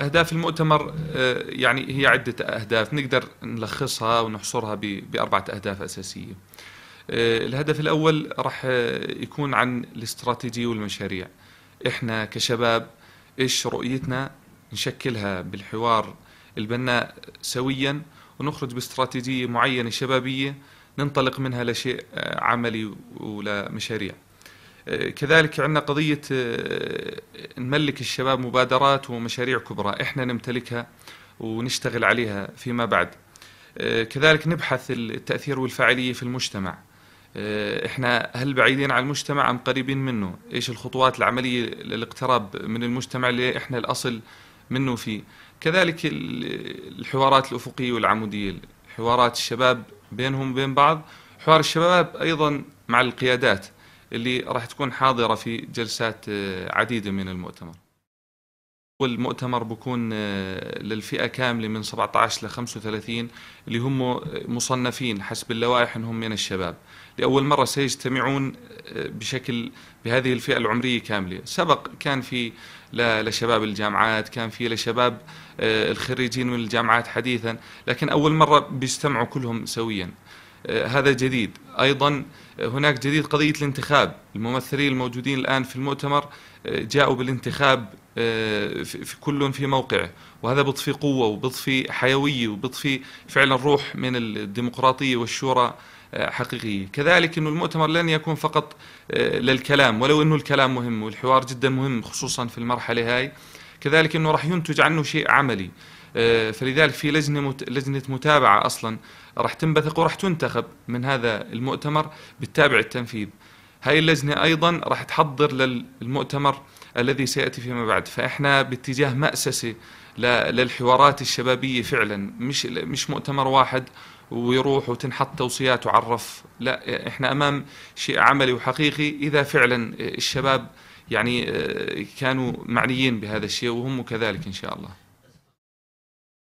اهداف المؤتمر آه، يعني هي عده اهداف نقدر نلخصها ونحصرها باربعه اهداف اساسيه. آه، الهدف الاول راح آه، يكون عن الاستراتيجيه والمشاريع. احنا كشباب ايش رؤيتنا نشكلها بالحوار البناء سويا ونخرج باستراتيجيه معينه شبابيه ننطلق منها لشيء عملي ولمشاريع. كذلك عندنا قضية آه، نملك الشباب مبادرات ومشاريع كبرى احنا نمتلكها ونشتغل عليها فيما بعد آه، كذلك نبحث التأثير والفاعلية في المجتمع آه، احنا هل بعيدين عن المجتمع ام قريبين منه ايش الخطوات العملية للاقتراب من المجتمع اللي احنا الاصل منه فيه كذلك الحوارات الأفقية والعمودية حوارات الشباب بينهم وبين بعض حوار الشباب أيضا مع القيادات اللي راح تكون حاضره في جلسات آه، عديده من المؤتمر. والمؤتمر بكون آه، للفئه كامله من 17 ل 35 اللي هم آه، مصنفين حسب اللوائح انهم من الشباب. لاول مره سيجتمعون بشكل بهذه الفئه العمريه كامله، سبق كان في لشباب الجامعات، كان في لشباب الخريجين من الجامعات حديثا، لكن اول مره بيجتمعوا كلهم سويا. آه، هذا جديد أيضا آه، هناك جديد قضية الانتخاب الممثلين الموجودين الآن في المؤتمر آه، جاءوا بالانتخاب في كل في موقعه وهذا بيضفي قوة وبيضفي حيوية وبيضفي فعلا روح من الديمقراطية والشورى حقيقية كذلك أن المؤتمر لن يكون فقط للكلام ولو أنه الكلام مهم والحوار جدا مهم خصوصا في المرحلة هاي كذلك أنه راح ينتج عنه شيء عملي آه، فلذلك في لجنه لجنه متابعه اصلا راح تنبثق وراح تنتخب من هذا المؤتمر بالتابع التنفيذ. هاي اللجنه ايضا راح تحضر للمؤتمر الذي سياتي فيما بعد، فاحنا باتجاه مأسسه للحوارات الشبابيه فعلا مش مش مؤتمر واحد ويروح وتنحط توصيات وعرف لا احنا امام شيء عملي وحقيقي اذا فعلا الشباب يعني آه، كانوا معنيين بهذا الشيء وهم كذلك ان شاء الله